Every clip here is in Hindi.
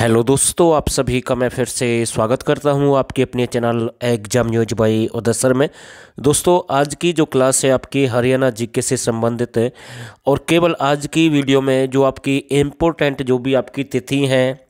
हेलो दोस्तों आप सभी का मैं फिर से स्वागत करता हूं आपके अपने चैनल एग्जाम न्यूज बाई उदसर में दोस्तों आज की जो क्लास है आपकी हरियाणा जीके से संबंधित है और केवल आज की वीडियो में जो आपकी इम्पोर्टेंट जो भी आपकी तिथि हैं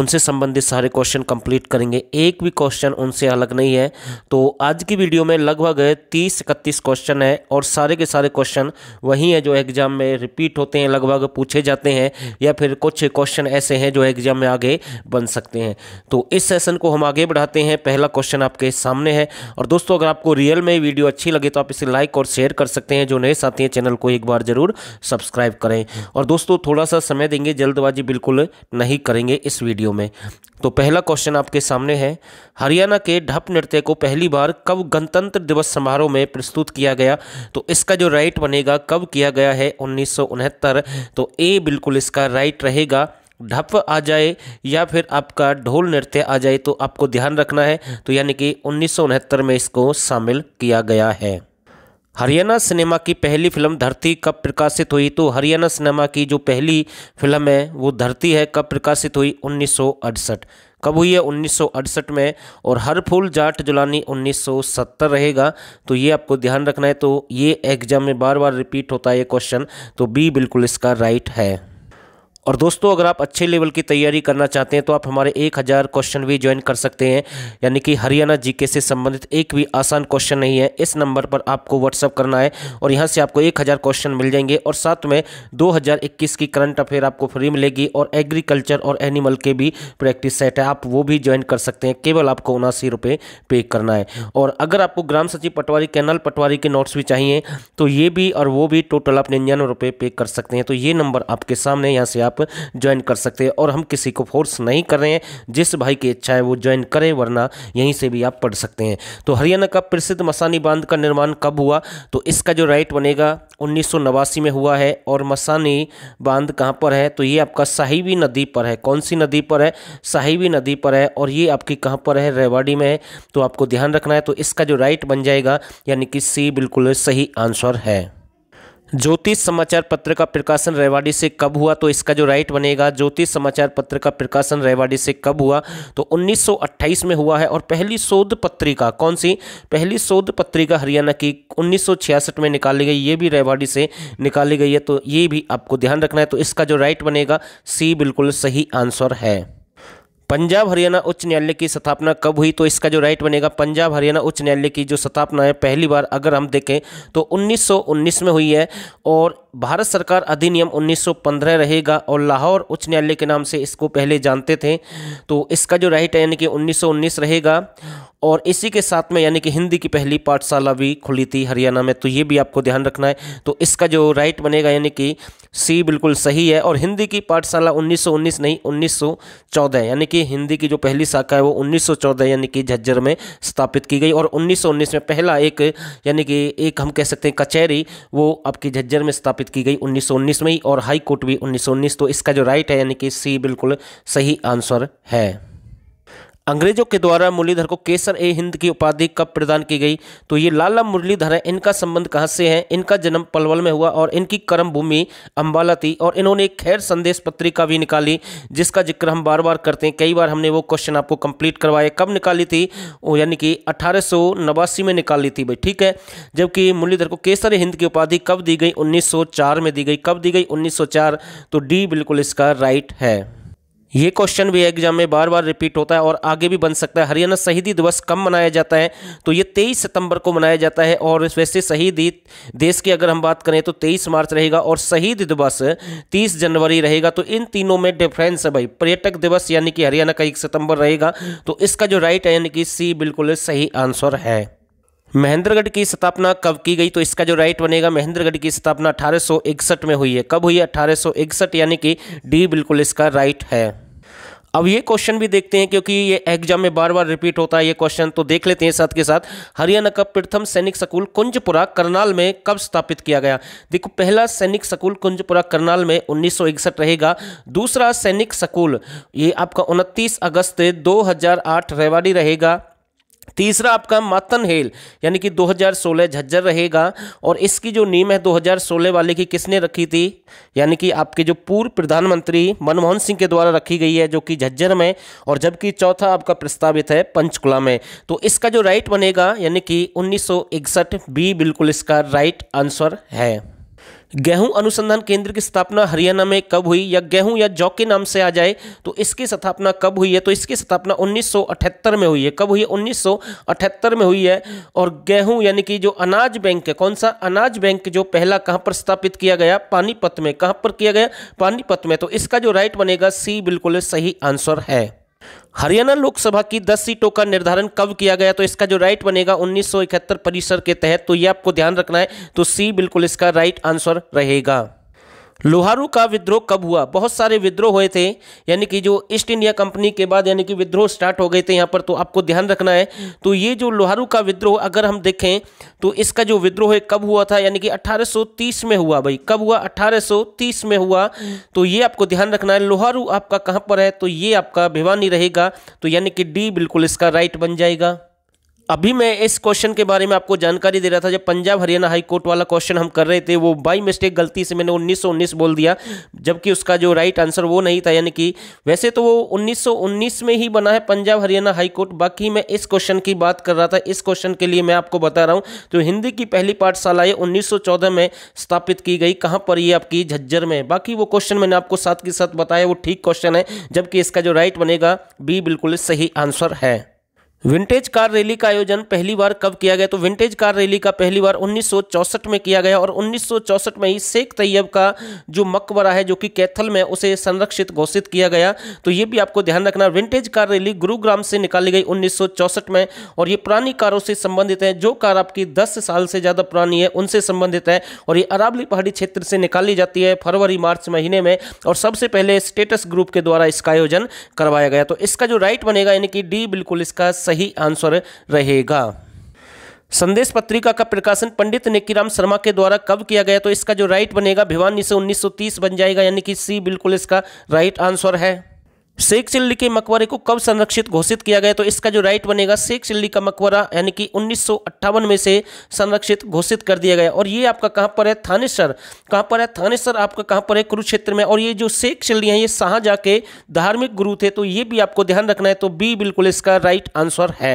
उनसे संबंधित सारे क्वेश्चन कंप्लीट करेंगे एक भी क्वेश्चन उनसे अलग नहीं है तो आज की वीडियो में लगभग तीस इकतीस क्वेश्चन है और सारे के सारे क्वेश्चन वही हैं जो एग्ज़ाम में रिपीट होते हैं लगभग पूछे जाते हैं या फिर कुछ क्वेश्चन ऐसे हैं जो एग्ज़ाम में आगे बन सकते हैं तो इस सेशन को हम आगे बढ़ाते हैं पहला क्वेश्चन आपके सामने है और दोस्तों अगर आपको रियल में वीडियो अच्छी लगे तो आप इसे लाइक और शेयर कर सकते हैं जो नए साथी हैं चैनल को एक बार ज़रूर सब्सक्राइब करें और दोस्तों थोड़ा सा समय देंगे जल्दबाजी बिल्कुल नहीं करेंगे करेंगे इस वीडियो में तो पहला क्वेश्चन आपके सामने है हरियाणा के ढप नृत्य को पहली बार कब गणतंत्र दिवस समारोह में प्रस्तुत किया गया तो इसका जो राइट बनेगा कब किया गया है उन्नीस तो ए बिल्कुल इसका राइट रहेगा ढप आ जाए या फिर आपका ढोल नृत्य आ जाए तो आपको ध्यान रखना है तो यानी कि उन्नीस में इसको शामिल किया गया है हरियाणा सिनेमा की पहली फिल्म धरती कब प्रकाशित हुई तो हरियाणा सिनेमा की जो पहली फिल्म है वो धरती है कब प्रकाशित हुई उन्नीस कब हुई है उन्नीस में और हर फूल जाट जुलानी 1970 रहेगा तो ये आपको ध्यान रखना है तो ये एग्जाम में बार बार रिपीट होता है ये क्वेश्चन तो बी बिल्कुल इसका राइट है और दोस्तों अगर आप अच्छे लेवल की तैयारी करना चाहते हैं तो आप हमारे एक हज़ार क्वेश्चन भी ज्वाइन कर सकते हैं यानी कि हरियाणा जीके से संबंधित एक भी आसान क्वेश्चन नहीं है इस नंबर पर आपको व्हाट्सअप करना है और यहाँ से आपको एक हज़ार क्वेश्चन मिल जाएंगे और साथ में 2021 की करंट अफेयर आपको फ्री मिलेगी और एग्रीकल्चर और एनिमल के भी प्रैक्टिस सेट है आप वो भी ज्वाइन कर सकते हैं केवल आपको उनासी रुपये पे करना है और अगर आपको ग्राम सचिव पटवारी कैनल पटवारी के नोट्स भी चाहिए तो ये भी और वो भी टोटल आप निन्यानवे रुपये पे कर सकते हैं तो ये नंबर आपके सामने यहाँ से आप आप ज्वाइन कर सकते हैं और हम किसी को फोर्स नहीं कर रहे हैं जिस भाई की इच्छा है वो ज्वाइन करें वरना यहीं से भी आप पढ़ सकते हैं तो हरियाणा का प्रसिद्ध मसानी बांध का निर्माण कब हुआ तो इसका जो राइट बनेगा उन्नीस में हुआ है और मसानी बांध कहाँ पर है तो ये आपका साहिबी नदी पर है कौन सी नदी पर है साहिबी नदी पर है और ये आपकी कहाँ पर है रेवाड़ी में है तो आपको ध्यान रखना है तो इसका जो राइट बन जाएगा यानी कि सी बिल्कुल सही आंसर है ज्योतिष समाचार पत्र का प्रकाशन रेवाड़ी से कब हुआ तो इसका जो राइट बनेगा ज्योतिष समाचार पत्र का प्रकाशन रेवाड़ी से कब हुआ तो 1928 में हुआ है और पहली शोध पत्रिका कौन सी पहली शोध पत्रिका हरियाणा की 1966 में निकाली गई ये भी रेवाड़ी से निकाली गई है तो ये भी आपको ध्यान रखना है तो इसका जो राइट बनेगा सी बिल्कुल सही आंसर है पंजाब हरियाणा उच्च न्यायालय की स्थापना कब हुई तो इसका जो राइट बनेगा पंजाब हरियाणा उच्च न्यायालय की जो स्थापना है पहली बार अगर हम देखें तो 1919 में हुई है और भारत सरकार अधिनियम 1915 रहेगा और लाहौर उच्च न्यायालय के नाम से इसको पहले जानते थे तो इसका जो राइट है यानी कि 1919 रहेगा और इसी के साथ में यानी कि हिंदी की पहली पाठशाला भी खुली थी हरियाणा में तो ये भी आपको ध्यान रखना है तो इसका जो राइट बनेगा यानी कि सी बिल्कुल सही है और हिंदी की पाठशाला 1919 नहीं 1914 यानी कि की हिंदी की जो पहली शाखा है वो 1914 यानी कि झज्जर में स्थापित की गई और 1919 में पहला एक यानी कि एक हम कह सकते हैं कचहरी वो आपकी झज्जर में स्थापित की गई 1919 में ही और हाई कोर्ट भी 1919 तो इसका जो राइट है यानी कि सी बिल्कुल सही आंसर है अंग्रेजों के द्वारा मुरलीधर को केसर ए हिंद की उपाधि कब प्रदान की गई तो ये लाला मुरलीधर है इनका संबंध कहाँ से है इनका जन्म पलवल में हुआ और इनकी कर्म भूमि अम्बाला थी और इन्होंने एक खैर संदेश पत्रिका भी निकाली जिसका जिक्र हम बार बार करते हैं कई बार हमने वो क्वेश्चन आपको कंप्लीट करवाए कब निकाली थी यानी कि अठारह में निकाली थी भाई ठीक है जबकि मुरलीधर को केसर हिंद की उपाधि कब दी गई उन्नीस में दी गई कब दी गई उन्नीस तो डी बिल्कुल इसका राइट है ये क्वेश्चन भी एग्जाम में बार बार रिपीट होता है और आगे भी बन सकता है हरियाणा शहीदी दिवस कब मनाया जाता है तो ये तेईस सितंबर को मनाया जाता है और वैसे शहीद देश की अगर हम बात करें तो तेईस मार्च रहेगा और शहीद दिवस तीस जनवरी रहेगा तो इन तीनों में डिफरेंस है भाई पर्यटक दिवस यानी कि हरियाणा का एक सितंबर रहेगा तो इसका जो राइट है यानी कि सी बिल्कुल सही आंसर है महेंद्रगढ़ की स्थापना कब की गई तो इसका जो राइट बनेगा महेंद्रगढ़ की स्थापना अठारह में हुई है कब हुई है अठारह यानी कि डी बिल्कुल इसका राइट है अब ये क्वेश्चन भी देखते हैं क्योंकि ये एग्जाम में बार बार रिपीट होता है ये क्वेश्चन तो देख लेते हैं साथ के साथ हरियाणा का प्रथम सैनिक स्कूल कुंजपुरा करनाल में कब स्थापित किया गया देखो पहला सैनिक स्कूल कुंजपुरा करनाल में उन्नीस रहेगा दूसरा सैनिक स्कूल ये आपका उनतीस अगस्त 2008 रेवाड़ी रहेगा तीसरा आपका मातन हेल यानी कि 2016 झज्जर रहेगा और इसकी जो नीम है 2016 वाले की किसने रखी थी यानी कि आपके जो पूर्व प्रधानमंत्री मनमोहन सिंह के द्वारा रखी गई है जो कि झज्जर में और जबकि चौथा आपका प्रस्तावित है पंचकुला में तो इसका जो राइट बनेगा यानी कि उन्नीस बी बिल्कुल इसका राइट आंसर है गेहूं अनुसंधान केंद्र की स्थापना हरियाणा में कब हुई या गेहूं या जौ के नाम से आ जाए तो इसकी स्थापना कब हुई है तो इसकी स्थापना 1978 में हुई है कब हुई है 1978 में हुई है और गेहूं यानी कि जो अनाज बैंक है कौन सा अनाज बैंक जो पहला कहाँ पर स्थापित किया गया पानीपत में कहां पर किया गया पानीपत में तो इसका जो राइट बनेगा सी बिल्कुल सही आंसर है हरियाणा लोकसभा की 10 सीटों का निर्धारण कब किया गया तो इसका जो राइट बनेगा 1971 परिसर के तहत तो ये आपको ध्यान रखना है तो सी बिल्कुल इसका राइट आंसर रहेगा लोहारू का विद्रोह कब हुआ बहुत सारे विद्रोह हुए थे यानी कि जो ईस्ट इंडिया कंपनी के बाद यानी कि विद्रोह स्टार्ट हो गए थे यहाँ पर तो आपको ध्यान रखना है तो ये जो लोहारू का विद्रोह अगर हम देखें तो इसका जो विद्रोह है कब हुआ था यानी कि 1830 में हुआ भाई कब हुआ 1830 में हुआ तो ये आपको ध्यान रखना है लोहारू आपका कहाँ पर है तो ये आपका भिवानी रहेगा तो यानी कि डी बिल्कुल इसका राइट बन जाएगा अभी मैं इस क्वेश्चन के बारे में आपको जानकारी दे रहा था जब पंजाब हरियाणा हाई कोर्ट वाला क्वेश्चन हम कर रहे थे वो बाई मिस्टेक गलती से मैंने उन्नीस उन्नीस बोल दिया जबकि उसका जो राइट आंसर वो नहीं था यानी कि वैसे तो वो उन्नीस उन्नीस में ही बना है पंजाब हरियाणा हाई कोर्ट बाकी मैं इस क्वेश्चन की बात कर रहा था इस क्वेश्चन के लिए मैं आपको बता रहा हूँ तो हिंदी की पहली पाठशाला ये उन्नीस में स्थापित की गई कहाँ पर ये आपकी झज्जर में बाकी वो क्वेश्चन मैंने आपको साथ के साथ बताया वो ठीक क्वेश्चन है जबकि इसका जो राइट बनेगा बी बिल्कुल सही आंसर है विंटेज कार रैली का आयोजन पहली बार कब किया गया तो विंटेज कार रैली का पहली बार 1964 में किया गया और 1964 में ही शेख तैयब का जो मकबरा है जो कि कैथल में उसे संरक्षित घोषित किया गया तो ये भी आपको ध्यान रखना विंटेज कार रैली गुरुग्राम से निकाली गई 1964 में और ये पुरानी कारों से संबंधित है जो कार आपकी दस साल से ज़्यादा पुरानी है उनसे संबंधित है और ये अरावली पहाड़ी क्षेत्र से निकाली जाती है फरवरी मार्च महीने में और सबसे पहले स्टेटस ग्रुप के द्वारा इसका आयोजन करवाया गया तो इसका जो राइट बनेगा यानी कि डी बिल्कुल इसका सही आंसर रहेगा संदेश पत्रिका का प्रकाशन पंडित नेकीराम शर्मा के द्वारा कब किया गया तो इसका जो राइट बनेगा भिवानी से 1930 बन जाएगा यानी कि सी बिल्कुल इसका राइट आंसर है शेख चिल्ली के मकबरे को कब संरक्षित घोषित किया गया तो इसका जो राइट बनेगा शेख चिल्ली का मकबरा यानी कि उन्नीस में से संरक्षित घोषित कर दिया गया और ये आपका कहाँ पर है थानेसर कहाँ पर है थानेसर आपका कहाँ पर है कुरुक्षेत्र में और ये जो शेख चिल्ली हैं ये शाहजहाँ के धार्मिक गुरु थे तो ये भी आपको ध्यान रखना है तो बी बिल्कुल इसका राइट आंसर है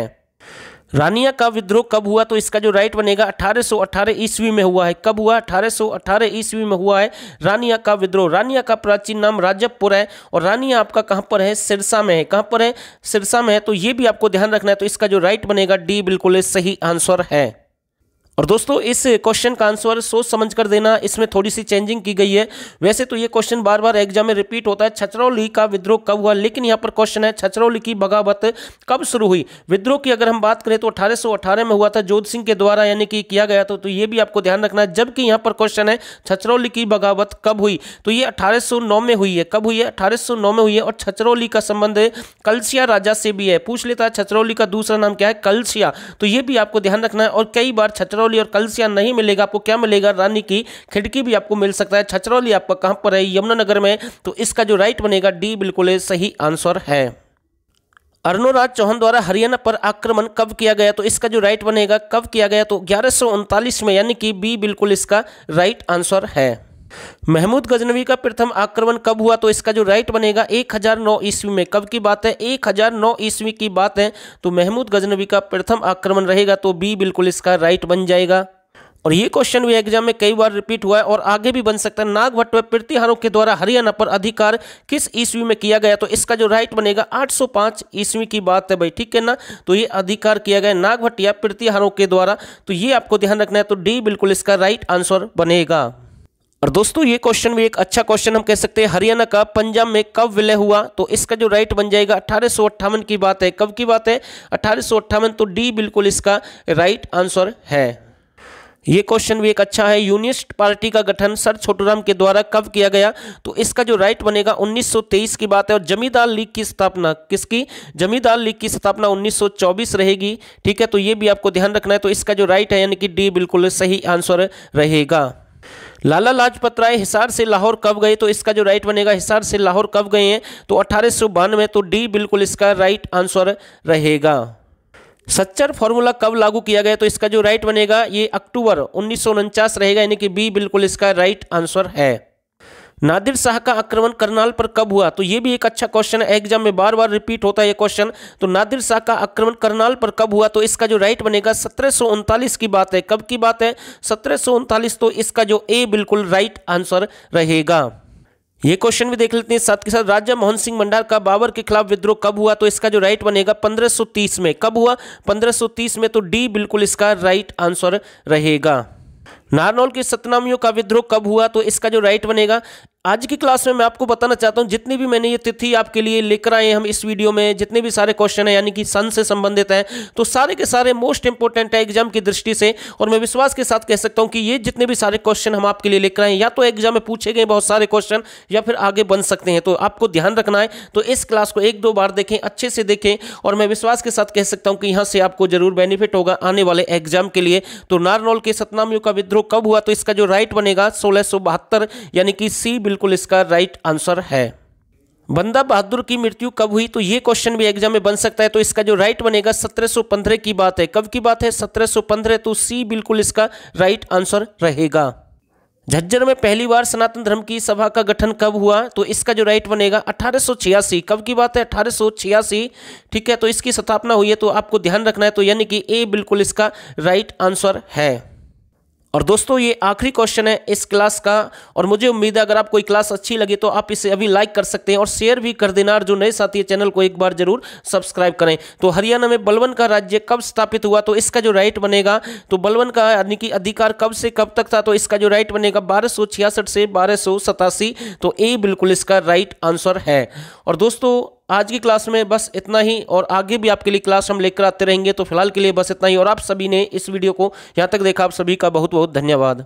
रानिया का विद्रोह कब हुआ तो इसका जो राइट बनेगा 1818 ईस्वी में हुआ है कब हुआ 1818 ईस्वी में हुआ है रानिया का विद्रोह रानिया का प्राचीन नाम राजपुर है और रानिया आपका कहाँ पर है सिरसा में है कहाँ पर है सिरसा में है तो ये भी आपको ध्यान रखना है तो इसका जो राइट बनेगा डी बिल्कुल सही आंसर है और दोस्तों इस क्वेश्चन का आंसर सोच समझ कर देना इसमें थोड़ी सी चेंजिंग की गई है वैसे तो ये क्वेश्चन बार बार एग्जाम में रिपीट होता है छचरौली का विद्रोह कब हुआ लेकिन यहाँ पर क्वेश्चन है छचरौली की बगावत कब शुरू हुई विद्रोह की अगर हम बात करें तो अठारह में हुआ था जोध सिंह के द्वारा यानी कि किया गया था तो ये भी आपको ध्यान रखना है जबकि यहाँ पर क्वेश्चन है छचरौली की बगावत कब हुई तो ये अठारह में हुई है कब हुई है अठारह में हुई है और छचरौली का संबंध कलसिया राजा से भी है पूछ लेता है छचरौली का दूसरा नाम क्या है कलसिया तो ये भी आपको ध्यान रखना है और कई बार छचरौली छछरौली और कलसिया नहीं मिलेगा आपको क्या मिलेगा रानी की खिड़की भी आपको मिल सकता है छछरौली आपका कहाँ पर है यमुनानगर में तो इसका जो राइट बनेगा डी बिल्कुल सही आंसर है अरुणराज चौहान द्वारा हरियाणा पर आक्रमण कब किया गया तो इसका जो राइट बनेगा कब किया गया तो ग्यारह में यानी कि बी बिल्कुल इसका राइट आंसर है महमूद गजनवी का प्रथम आक्रमण कब हुआ तो इसका जो राइट बनेगा 1009 ईस्वी में कब की बात है 1009 ईस्वी की बात है तो महमूद गजनवी का प्रथम आक्रमण रहेगा तो बी बिल्कुल इसका राइट बन जाएगा और ये क्वेश्चन भी एग्जाम में कई बार रिपीट हुआ है और आगे भी बन सकता है नाग भट्ट प्रतिहारों के द्वारा हरियाणा पर अधिकार किस ईस्वी में किया गया तो इसका जो राइट बनेगा 805 ईस्वी की बात है भाई ठीक है ना तो ये अधिकार किया गया नागभट्ट या प्रतिहारों के द्वारा तो ये आपको ध्यान रखना है तो डी बिल्कुल इसका राइट आंसर बनेगा और दोस्तों ये क्वेश्चन भी एक अच्छा क्वेश्चन हम कह सकते हैं हरियाणा का पंजाब में कब विलय हुआ तो इसका जो राइट बन जाएगा अठारह की बात है कब की बात है अठारह तो डी बिल्कुल इसका राइट आंसर है ये क्वेश्चन भी एक अच्छा है यूनिस्ट पार्टी का गठन सर छोटूराम के द्वारा कब किया गया तो इसका जो राइट बनेगा 1923 की बात है और जमीदार लीग की स्थापना किसकी जमीदार लीग की स्थापना 1924 रहेगी ठीक है तो ये भी आपको ध्यान रखना है तो इसका जो राइट है यानी कि डी बिल्कुल सही आंसर रहेगा लाला लाजपत राय हिसार से लाहौर कब गए तो इसका जो राइट बनेगा हिसार से लाहौर कब गए हैं तो अठारह तो डी बिल्कुल इसका राइट आंसर रहेगा सच्चर फॉर्मूला कब लागू किया गया तो इसका जो राइट बनेगा ये अक्टूबर उन्नीस रहेगा यानी कि बी बिल्कुल इसका राइट आंसर है नादिर शाह का आक्रमण करनाल पर कब हुआ तो ये भी एक अच्छा क्वेश्चन है एग्जाम में बार बार रिपीट होता है ये क्वेश्चन तो नादिर शाह का आक्रमण करनाल पर कब हुआ तो इसका जो राइट बनेगा सत्रह की बात है कब की बात है सत्रह तो इसका जो ए बिल्कुल राइट आंसर रहेगा ये क्वेश्चन भी देख लेते हैं साथ के साथ राजा मोहन सिंह भंडार का बाबर के खिलाफ विद्रोह कब हुआ तो इसका जो राइट बनेगा 1530 में कब हुआ 1530 में तो डी बिल्कुल इसका राइट आंसर रहेगा नारनौल के सतनामियों का विद्रोह कब हुआ तो इसका जो राइट बनेगा आज की क्लास में मैं आपको बताना चाहता हूं जितनी भी मैंने ये तिथि आपके लिए लेकर आए हम इस वीडियो में जितने भी सारे क्वेश्चन हैं यानी कि सन से संबंधित हैं तो सारे के सारे मोस्ट इंपॉर्टेंट है एग्जाम की दृष्टि से और मैं विश्वास के साथ कह सकता हूं कि ये जितने भी सारे क्वेश्चन हम आपके लिए लेकर आए या तो एग्जाम में पूछे गए बहुत सारे क्वेश्चन या फिर आगे बन सकते हैं तो आपको ध्यान रखना है तो इस क्लास को एक दो बार देखें अच्छे से देखें और मैं विश्वास के साथ कह सकता हूँ कि यहाँ से आपको जरूर बेनिफिट होगा आने वाले एग्जाम के लिए तो नारनौल के सतनामियों का विद्रोह कब हुआ तो इसका जो राइट बनेगा सोलह यानी कि सी बिल्कुल इसका राइट आंसर है बंदा बहादुर की मृत्यु कब हुई तो ये क्वेश्चन भी एग्जाम में बन सकता है तो इसका जो राइट बनेगा 1715 की बात है कब की बात है 1715 तो सी बिल्कुल इसका राइट आंसर रहेगा झज्जर में पहली बार सनातन धर्म की सभा का गठन कब हुआ तो इसका जो राइट बनेगा अठारह कब की बात है अठारह ठीक है तो इसकी स्थापना हुई है तो आपको ध्यान रखना है तो यानी कि ए बिल्कुल इसका राइट आंसर है और दोस्तों ये आखिरी क्वेश्चन है इस क्लास का और मुझे उम्मीद है अगर आपको क्लास अच्छी लगी तो आप इसे अभी लाइक कर सकते हैं और शेयर भी कर देना और जो नए साथी चैनल को एक बार जरूर सब्सक्राइब करें तो हरियाणा में बलवन का राज्य कब स्थापित हुआ तो इसका जो राइट बनेगा तो बलवन का यानी कि अधिकार कब से कब तक था तो इसका जो राइट बनेगा बारह से बारह तो ए बिल्कुल इसका राइट आंसर है और दोस्तों आज की क्लास में बस इतना ही और आगे भी आपके लिए क्लास हम लेकर आते रहेंगे तो फिलहाल के लिए बस इतना ही और आप सभी ने इस वीडियो को यहाँ तक देखा आप सभी का बहुत बहुत धन्यवाद